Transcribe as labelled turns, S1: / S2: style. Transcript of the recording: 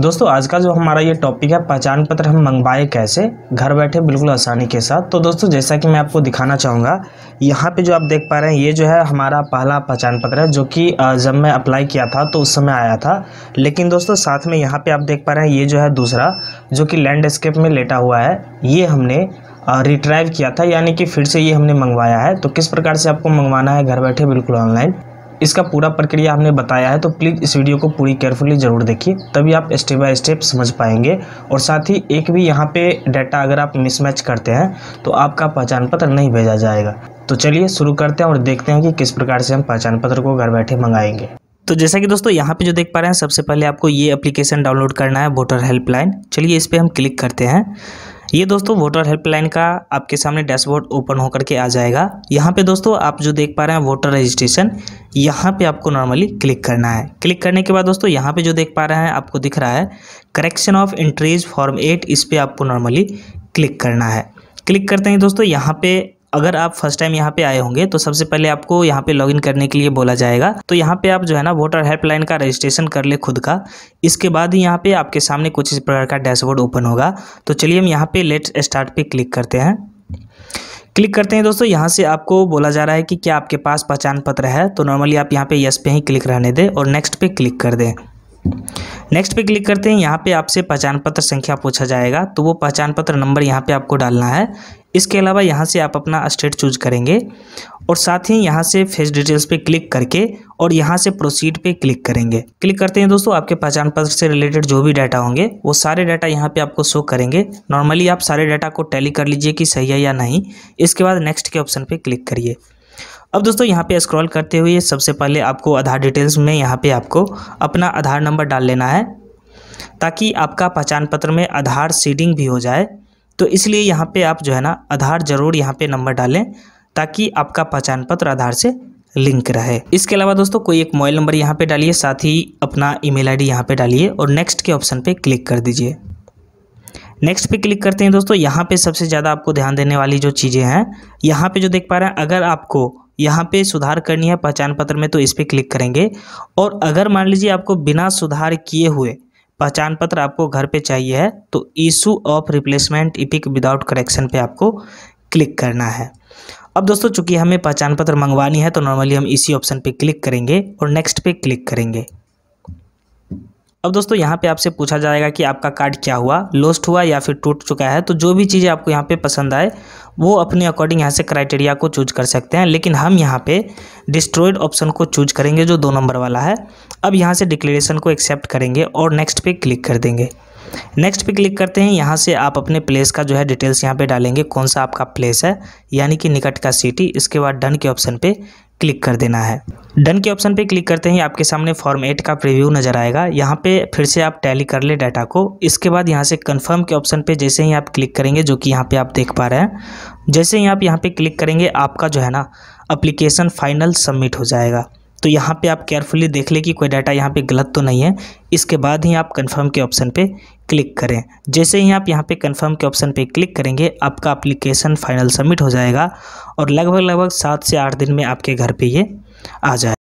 S1: दोस्तों आज का जो हमारा ये टॉपिक है पहचान पत्र हम मंगवाए कैसे घर बैठे बिल्कुल आसानी के साथ तो दोस्तों जैसा कि मैं आपको दिखाना चाहूँगा यहाँ पे जो आप देख पा रहे हैं ये जो है हमारा पहला पहचान पत्र है जो कि जब मैं अप्लाई किया था तो उस समय आया था लेकिन दोस्तों साथ में यहाँ पर आप देख पा रहे हैं ये जो है दूसरा जो कि लैंडस्केप में लेटा हुआ है ये हमने रिट्राइव किया था यानी कि फिर से ये हमने मंगवाया है तो किस प्रकार से आपको मंगवाना है घर बैठे बिल्कुल ऑनलाइन इसका पूरा प्रक्रिया हमने बताया है तो प्लीज़ इस वीडियो को पूरी केयरफुली ज़रूर देखिए तभी आप स्टेप बाय स्टेप समझ पाएंगे और साथ ही एक भी यहाँ पे डाटा अगर आप मिसमैच करते हैं तो आपका पहचान पत्र नहीं भेजा जाएगा तो चलिए शुरू करते हैं और देखते हैं कि किस प्रकार से हम पहचान पत्र को घर बैठे मंगाएंगे तो जैसा कि दोस्तों यहाँ पे जो देख पा रहे हैं सबसे पहले आपको ये एप्लीकेशन डाउनलोड करना है वोटर हेल्पलाइन चलिए इस पर हम क्लिक करते हैं ये दोस्तों वोटर हेल्पलाइन का आपके सामने डैशबोर्ड ओपन होकर के आ जाएगा यहाँ पे दोस्तों आप जो देख पा रहे हैं वोटर रजिस्ट्रेशन यहाँ पे आपको नॉर्मली क्लिक करना है क्लिक करने के बाद दोस्तों यहाँ पे जो देख पा रहे हैं आपको दिख रहा है correction of entries form eight इस पर आपको नॉर्मली क्लिक करना है क्लिक करते हैं दोस्तों यहाँ पे अगर आप फर्स्ट टाइम यहाँ पे आए होंगे तो सबसे पहले आपको यहाँ पे लॉगिन करने के लिए बोला जाएगा तो यहाँ पे आप जो है ना वोटर हेल्पलाइन का रजिस्ट्रेशन कर ले खुद का इसके बाद यहाँ पे आपके सामने कुछ इस प्रकार का डैशबोर्ड ओपन होगा तो चलिए हम यहाँ पे लेट स्टार्ट पे क्लिक करते हैं क्लिक करते हैं दोस्तों यहाँ से आपको बोला जा रहा है कि क्या आपके पास पहचान पत्र है तो नॉर्मली आप यहाँ पे यस पे ही क्लिक रहने दें और नेक्स्ट पे क्लिक कर दें नेक्स्ट पे क्लिक करते हैं यहाँ पे आपसे पहचान पत्र संख्या पूछा जाएगा तो वो पहचान पत्र नंबर यहाँ पे आपको डालना है इसके अलावा यहाँ से आप अपना स्टेट चूज करेंगे और साथ ही यहाँ से फेस डिटेल्स पे क्लिक करके और यहाँ से प्रोसीड पे क्लिक करेंगे क्लिक करते हैं दोस्तों आपके पहचान पत्र से रिलेटेड जो भी डाटा होंगे वो सारे डाटा यहाँ पे आपको शो करेंगे नॉर्मली आप सारे डाटा को टैली कर लीजिए कि सही है या नहीं इसके बाद नेक्स्ट के ऑप्शन पर क्लिक करिए अब दोस्तों यहाँ पे स्क्रॉल करते हुए सबसे पहले आपको आधार डिटेल्स में यहाँ पे आपको अपना आधार नंबर डाल लेना है ताकि आपका पहचान पत्र में आधार सीडिंग भी हो जाए तो इसलिए यहाँ पे आप जो है ना आधार ज़रूर यहाँ पे नंबर डालें ताकि आपका पहचान पत्र आधार से लिंक रहे इसके अलावा दोस्तों कोई एक मोबाइल नंबर यहाँ पे डालिए साथ ही अपना ईमेल आईडी यहाँ पे डालिए और नेक्स्ट के ऑप्शन पे क्लिक कर दीजिए नेक्स्ट पे क्लिक करते हैं दोस्तों यहाँ पे सबसे ज़्यादा आपको ध्यान देने वाली जो चीज़ें हैं यहाँ पे जो देख पा रहे हैं अगर आपको यहाँ पे सुधार करनी है पहचान पत्र में तो इस पर क्लिक करेंगे और अगर मान लीजिए आपको बिना सुधार किए हुए पहचान पत्र आपको घर पे चाहिए है तो issue of replacement EPIC without correction पे आपको क्लिक करना है अब दोस्तों चूंकि हमें पहचान पत्र मंगवानी है तो नॉर्मली हम इसी ऑप्शन पे क्लिक करेंगे और नेक्स्ट पे क्लिक करेंगे अब दोस्तों यहाँ पे आपसे पूछा जाएगा कि आपका कार्ड क्या हुआ लोस्ट हुआ या फिर टूट चुका है तो जो भी चीज़ें आपको यहाँ पे पसंद आए वो अपने अकॉर्डिंग यहाँ से क्राइटेरिया को चूज कर सकते हैं लेकिन हम यहाँ पे डिस्ट्रॉयड ऑप्शन को चूज करेंगे जो दो नंबर वाला है अब यहाँ से डिक्लेरेशन को एक्सेप्ट करेंगे और नेक्स्ट पे क्लिक कर देंगे नेक्स्ट पे क्लिक करते हैं यहाँ से आप अपने प्लेस का जो है डिटेल्स यहाँ पे डालेंगे कौन सा आपका प्लेस है यानी कि निकट का सिटी इसके बाद डन के ऑप्शन पे क्लिक कर देना है डन के ऑप्शन पे क्लिक करते ही आपके सामने फॉर्म एट का प्रीव्यू नज़र आएगा यहाँ पे फिर से आप टैली कर ले डाटा को इसके बाद यहाँ से कंफर्म के ऑप्शन पे जैसे ही आप क्लिक करेंगे जो कि यहाँ पे आप देख पा रहे हैं जैसे ही आप यहाँ पे क्लिक करेंगे आपका जो है ना अप्लीकेशन फाइनल सबमिट हो जाएगा तो यहाँ पे आप केयरफुली देख लें कि कोई डाटा यहाँ पे गलत तो नहीं है इसके बाद ही आप कंफर्म के ऑप्शन पे क्लिक करें जैसे ही आप यहाँ पे कंफर्म के ऑप्शन पे क्लिक करेंगे आपका एप्लीकेशन फाइनल सबमिट हो जाएगा और लगभग लगभग सात से आठ दिन में आपके घर पे ये आ जाए